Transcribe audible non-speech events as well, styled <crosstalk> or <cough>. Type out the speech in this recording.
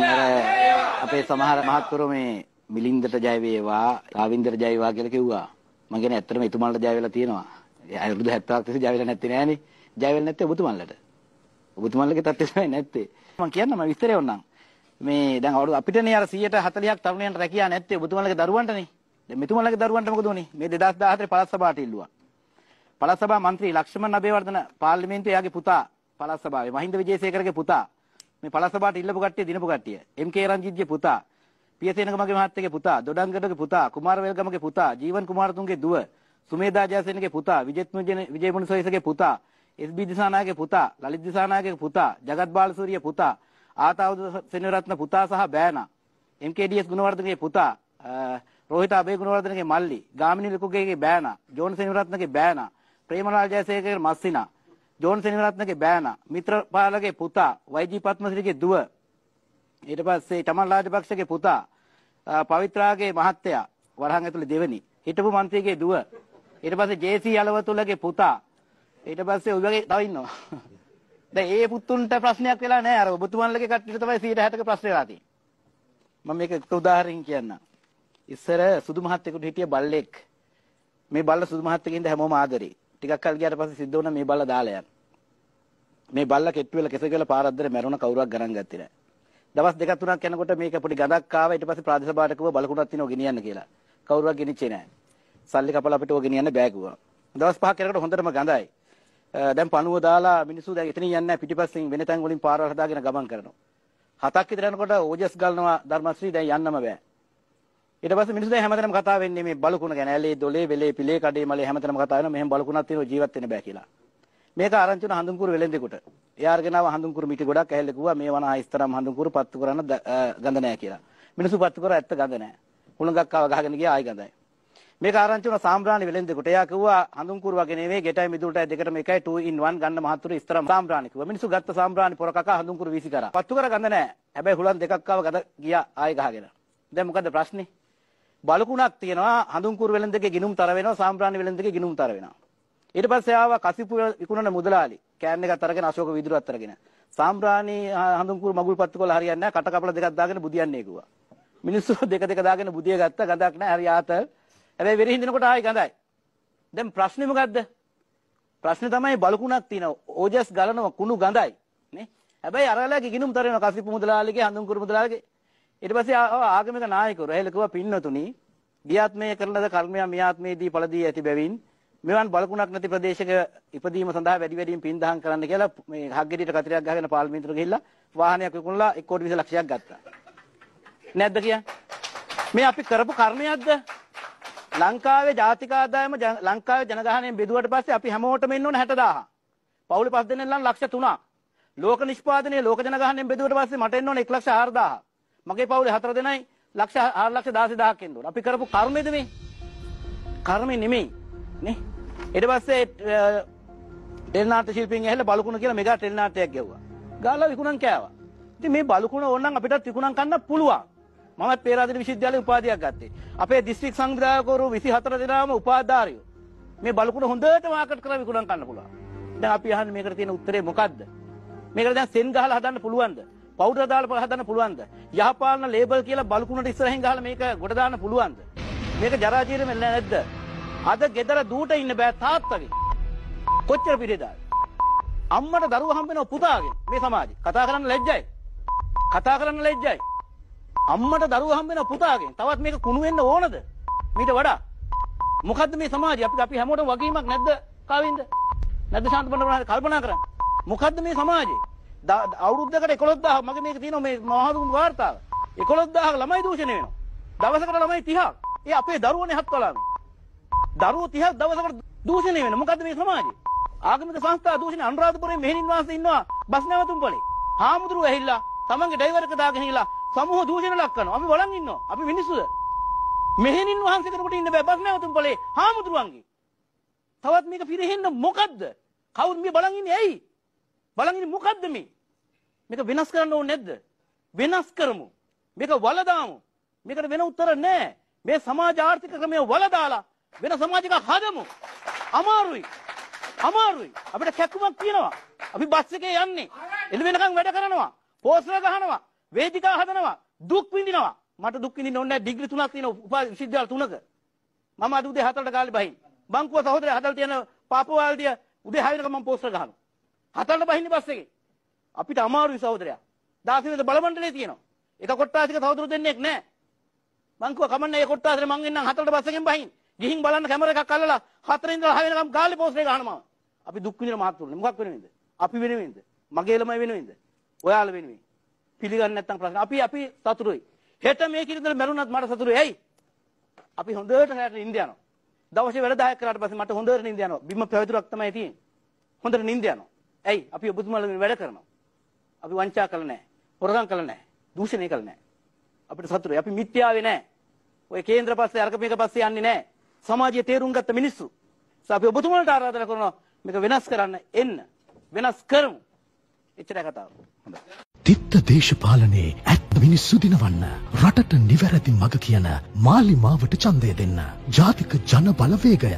දැන් අර අපේ සමහර මහත්වරු මේ මිලින්දට ජය වේවා, රාවින්දට ජය වේවා කියලා කිව්වා. මම කියන්නේ ඇත්තටම එතුමාලට ජය වෙලා තියෙනවා. අවුරුදු 70ක් තිස්සේ ජය වෙලා නැත්තේ නෑනේ. ජය වෙලා නැත්තේ ඔබතුමාලට. ඔබතුමාලගේ තත්ත්වය නැත්තේ. මම කියන්නම් මම විස්තරය ඕනම්. මේ දැන් අවුරුදු අපිටනේ අර 140ක් තරුණයන්ට රැකියා නැත්තේ ඔබතුමාලගේ දරුවන්ටනේ. දැන් මෙතුමාලගේ දරුවන්ට මොකද උනේ? මේ 2014 පළාත් සභාවට ඉල්ලුවා. පළාත් සභා මන්ත්‍රී ලක්ෂ්මන් අබේවර්ධන පාර්ලිමේන්තුවේ එයාගේ පුතා පළාත් සභාවේ මහින්ද විජේසේකරගේ පුතා මේ පළාසභාවට ඉල්ලපු කට්ටිය දිනපු කට්ටිය. එම්.කේ. රංජිත්ගේ පුතා, පියසේනක මගේ මහත්තයගේ පුතා, දොඩංගඩගේ පුතා, කුමාර වේල්ගමගේ පුතා, ජීවන් කුමාරතුංගගේ දුව, සුමේදා ජයසේනගේ පුතා, විජේත් විජේමුණුසොයිසගේ පුතා, එස්.බි. දිසානායකගේ පුතා, ලලිත් දිසානායකගේ පුතා, ජගත් බාලසූරිය පුතා, ආතාවුද සෙනවිරත්න පුතා සහ බෑනා, එම්.කේ.ඩී.එස්. ගුණවර්ධනගේ පුතා, රෝහිත අබේ ගුණවර්ධනගේ මල්ලි, ගාමිණී ලුකුගේගේ බෑනා, ජෝන් සෙනවිරත්නගේ බෑනා, ප්‍රේමලාල් ජයසේකරගේ මස්සිනා ජෝන්ස් සෙනවිරත්නගේ බෑනා මිත්‍රපාලගේ පුතා වයිජී පත්මසිරිගේ දුව ඊට පස්සේ චමන් රාජපක්ෂගේ පුතා පවිත්‍රාගේ මහත්තයා වරහන් ඇතුළේ දෙවෙනි හිටපු മന്ത്രിගේ දුව ඊට පස්සේ ජේසී යලවතුලගේ පුතා ඊට පස්සේ ඔයගේ තව ඉන්නවා <laughs> දැන් ඒ පුතුන්ට ප්‍රශ්නයක් වෙලා නැහැ අර ඔබතුමන්ලගේ කට්ටියට තමයි 160ක ප්‍රශ්න වෙලා තියෙන්නේ මම මේක එක උදාහරණකින් කියන්නම් ඉස්සර සුදු මහත්තයෙකුට හිටිය බල්ලෙක් මේ බල්ල සුදු මහත්තයගෙන්ද හැමෝම ආදරේ ටිකක් කල් ගියාට පස්සේ සිද්ධ වුණා මේ බල්ලා දාලා යන්න. මේ බල්ලා කෙට්ටු වෙලා කෙසේ කියලා පාරද්දර මැරුණ කවුරක් ගණන් ගත්තේ නැහැ. දවස් දෙකක් තුනක් යනකොට මේක පොඩි ගඳක් ආවා ඊට පස්සේ ප්‍රාදේශ සභාවට කිව්වා බලකුණක් තියෙනවා ගෙනියන්න කියලා. කවුරුවක් ගෙනිච්චේ නැහැ. සල්ලි කපලා අපිට ඕක ගෙනියන්න බෑ කිව්වා. දවස් පහක් යනකොට හොඳටම ගඳයි. දැන් පණුව දාලා මිනිස්සු දැන් එතනින් යන්නේ පිටිපස්සෙන් වෙන තැන් වලින් පාරවල් හදාගෙන ගමන් කරනවා. හතක් විතර යනකොට ඕජස් ගල්නවා ධර්මශ්‍රී දැන් යන්නම බෑ. ඊට පස්සේ මිනිස්සු දැන් හැමතැනම කතා වෙන්නේ මේ බලුකුණ ගැන. ඇලේ, දොලේ, වෙලේ, පිලේ, කඩේ, මලේ හැමතැනම කතා වෙනවා. මෙහෙම බලුකුණක් තියෙනවා ජීවත් වෙන්න බෑ කියලා. මේක ආරංචි වුණ හඳුන්කුරු වෙලෙන්දෙකුට. එයා අරගෙන ආව හඳුන්කුරු මිටි ගොඩක් ඇහෙල්ල කිව්වා මේ වනා ඉස්තරම් හඳුන්කුරු පත්තු කරන්න ගඳ නැහැ කියලා. මිනිස්සු පත්තු කරා ඇත්ත ගඳ නැහැ. හුළඟක් ආව ගහගෙන ගියා ආයි ගඳයි. මේක ආරංචි වුණ සාම්බ්‍රාණි වෙලෙන්දෙකුට. එයා කිව්වා හඳුන්කුරු වගේ නෙවෙයි ගෙටයි මිදුලටයි දෙකටම එකයි 2 in 1 ගන්න මහතුරු ඉස්තරම් සාම්බ්‍රාණි කිව්වා. මිනිස්සු ගත්ත සාම්බ්‍රාණි පොර කකා හඳුන්කුරු වීසි කරා. පත්තු කර ගඳ නැහැ. හැබැයි හුළං දෙකක් ආව ගඳ ගියා ආයි ගහගෙන. දැන් මොකද්ද ප්‍රශ්නේ? බලකුණක් තියෙනවා හඳුන්කුරු වෙළඳකේ ගිනුම් තර වෙනවා සාම්ප්‍රාණ වෙළඳකේ ගිනුම් තර වෙනවා ඊට පස්සේ ආවා කසිප්පු විකුණන මුදලාලි කෑන් එකක් අරගෙන අශෝක විදුරත් අරගෙන සාම්ප්‍රාණි හඳුන්කුරු මගුල් පත්තු කොල හරියන්නේ නැහැ කට කපලා දෙකක් දාගෙන බුදියන්නේ කිව්වා මිනිස්සු <laughs> දෙක දෙක දාගෙන බුදිය ගත්තා ගඳක් නැහැ හරි ආත හැබැයි වෙරි හින්දිනකොට ආයි ගඳයි දැන් ප්‍රශ්නේ මොකද්ද ප්‍රශ්නේ තමයි බලකුණක් තියෙනවා ඕජස් ගලනවා කුණු ගඳයි නේ හැබැයි අරලාගේ ගිනුම් තර වෙනවා කසිප්පු මුදලාලිගේ හඳුන්කුරු මුදලාලිගේ ඊට පස්සේ ආගමික නායකවරු ඇහිලා කිව්වා පින්නතුනි ගියාත්මයේ කරන ලද කර්මය මියාත්මේදී ඵලදී ඇති බැවින් මෙවන් බලකුණක් නැති ප්‍රදේශයක ඉපදීම සඳහා වැඩි වැඩියෙන් පින් දහම් කරන්න කියලා මේ හග්ගෙඩියට කතරයක් ගහගෙන පාර්ලිමේන්තුවට ගිහිල්ලා වාහනයක් විකුණලා 1 කෝටි 20 ලක්ෂයක් ගත්තා. නැද්ද කියන්නේ? මේ අපි කරපු කර්මයක්ද? ලංකාවේ ජාතික ආදායම ලංකාවේ ජනගහණයෙන් බෙදුවට පස්සේ අපි හැමෝටම ඉන්න ඕන 60000. පවුලේ පස් දෙනෙන් ලක්ෂ 3ක්. ලෝක නිෂ්පාදනයේ ලෝක ජනගහණයෙන් බෙදුවට පස්සේ මට එන්න ඕන 1 ලක්ෂ 4000. මගේ පවුලේ හතර දෙනයි ලක්ෂ 4 ලක්ෂ 12000ක් එන්න ඕන. අපි කරපු කර්මෙද මේ? කර්මෙ නෙමෙයි. නේ? ඊට පස්සේ ටෙල්නාට්‍ය ශිල්පීන් ඇහිලා බලුකුණ කියලා මෙගා ටෙල්නාට්‍යයක් ගැව්වා. ගාලා විකුණන් කෑවා. ඉතින් මේ බලුකුණ ඕනනම් අපිටත් විකුණන් කන්න පුළුවන්. මමත් පේරාදෙණි විශ්වවිද්‍යාලේ උපාධියක් ගත්තේ. අපේ දිස්ත්‍රික් සංවිධායකවරු 24 දෙනාම උපාධාරියෝ. මේ බලුකුණ හොඳට මාකට් කරලා විකුණන් කන්න පුළුවන්. දැන් අපි අහන්නේ මේකට තියෙන උත්තරේ මොකද්ද? මේකට දැන් සෙන් ගහලා හදන්න පුළුවන්ද? පවුඩර් දාලා පහදන්න පුළුවන්ද? යහපාලන ලේබල් කියලා බලුකුණට ඉස්සරහින් ගහලා මේක ගොඩ දාන්න පුළුවන්ද? මේක ජරා ජීරෙම නැද්ද? අද ගෙදර දූට ඉන්න බෑ තාත්තගේ. කොච්චර පිළිදාද? අම්මට දරුවා හම්බ වෙනව පුතාගෙන් මේ සමාජේ. කතා කරන්න ලැජ්ජයි. කතා කරන්න ලැජ්ජයි. අම්මට දරුවා හම්බ වෙනව පුතාගෙන්. තවත් මේක කුණු වෙන්න ඕනද? මීට වඩා මොකද්ද මේ සමාජය අපි අපි හැමෝටම වගකීමක් නැද්ද කවින්ද නැද්ද ශාන්ත බණ්ඩාරනායක කල්පනා කරන්නේ මොකද්ද මේ සමාජය අවුරුද්දකට 11000 මගේ මේක තියෙනවා මේ මහඳුන් වාර්තාව. 11000ක ළමයි දූෂණය වෙනවා. දවසකට ළමයි 30ක්. ඒ අපේ දරුවෝනේ හත් කළානේ. දරුවෝ 30ක් දවසකට දූෂණය වෙනවා. මොකද්ද මේ සමාජේ? ආගමික සංස්ථා දූෂණය අනුරාධපුරයේ මෙහෙණින් වාසයේ ඉන්නවා බස් නැවතුම් පොලේ. හාමුදුරුවෝ ඇහිලා තමන්ගේ ඩ්‍රයිවර් එක දාගෙන හිලා සමූහ දූෂණ ලක් කරනවා. අපි බලන් ඉන්නවා. අපි මිනිස්සුද? මෙහෙණින් වහන්සේ කෙනෙකුට ඉන්න බෑ බස් නැවතුම් පොලේ හාමුදුරුවන්ගේ. තවත් මේක පිරෙහෙන්න මොකද්ද? කවුද මේ බලන් ඉන්නේ ඇයි? බලන් ඉන්නේ මොකද්ද මේ? මේක වෙනස් කරන්න ඕනේ නැද්ද? වෙනස් කරමු. මේක වලදාමු. මේකට වෙන උත්තර නැහැ. මේ සමාජ ආර්ථික ක්‍රමය වලදාලා වෙන සමාජික හදමු. අමාරුයි. අමාරුයි. අපිට කැක්කුමක් තියෙනවා. අපි බස් එකේ යන්නේ. එළි වෙනකන් වැඩ කරනවා. පෝස්ටර් ගහනවා. වේදිකා හදනවා. දුක් විඳිනවා. මට දුක් විඳින්න ඕනේ නැහැ. ඩිග්‍රී තුනක් තියෙනවා. උපාධි තුනක. මම අද උදේ හතරට කාලේ බහින්. බංකුව සහෝදරය හදලා තියෙන පාපවාල්දිය උදේ 6 වෙනකම් මම පෝස්ටර් ගහනවා. හතරට බහින්නේ බස් එකේ. අපිට අමාරුයි සහෝදරයා. දාසිනේද බලමණ්ඩලේ තියෙනවා. එක කොට්ටාසික සහෝදරු දෙන්නෙක් නැහැ. මං කිව්වා කමන්නේ ඒ කොට්ටාසෙන් මං එන්නම් හතරට බස්සකින් බහින්. ගිහින් බලන්න කැමර එකක් අල්ලලා හතරෙන් ඉඳලා හය වෙනකම් ගාලේ පෝස්ට් එක ගහනවා. අපි දුක් විඳින මහත්තුරුනේ. මොකක් වෙනුවෙන්ද? අපි වෙනුවෙන්ද? මගේ ළමයි වෙනුවෙන්ද? ඔයාල වෙනුවෙන්. පිළිගන්නේ නැත්නම් ප්‍රශ්න. අපි අපි සතුරුයි. හෙට මේ කිරිදල මැරුණත් මට සතුරුයි. ඇයි? අපි හොඳට හැට නිින්ද යනවා. දවසේ වැඩ 10ක් කරාට පස්සේ මට හොඳට නිින්ද යනවා. බිම පැවිතුරක් තමයි තියෙන්නේ. හොඳට නිින්ද යනවා. ඇයි? අපි ඔබතුමාලා වැඩ කරනවා. අපි වංචා කළ නැහැ. හොරගම් කළ නැහැ. දූෂණය කළ නැහැ. අපිට සතුටුයි. අපි මිත්‍යාවේ නැහැ. ඔය කේන්ද්‍ර පස්සේ අරක මේක පස්සේ යන්නේ නැහැ. සමාජයේ තේරුම් ගත්ත මිනිස්සු. අපි ඔබතුමාලට ආරාධනා කරනවා මේක වෙනස් කරන්න එන්න. වෙනස් කරමු. එච්චරයි කතාව. හොඳයි. තිත්ත දේශපාලනයේ ඇත් මිනිස්සු දිනවන්න රටට නිවැරදි මඟ කියන මාලිමාවට ඡන්දය දෙන්න ජාතික ජන බලවේගය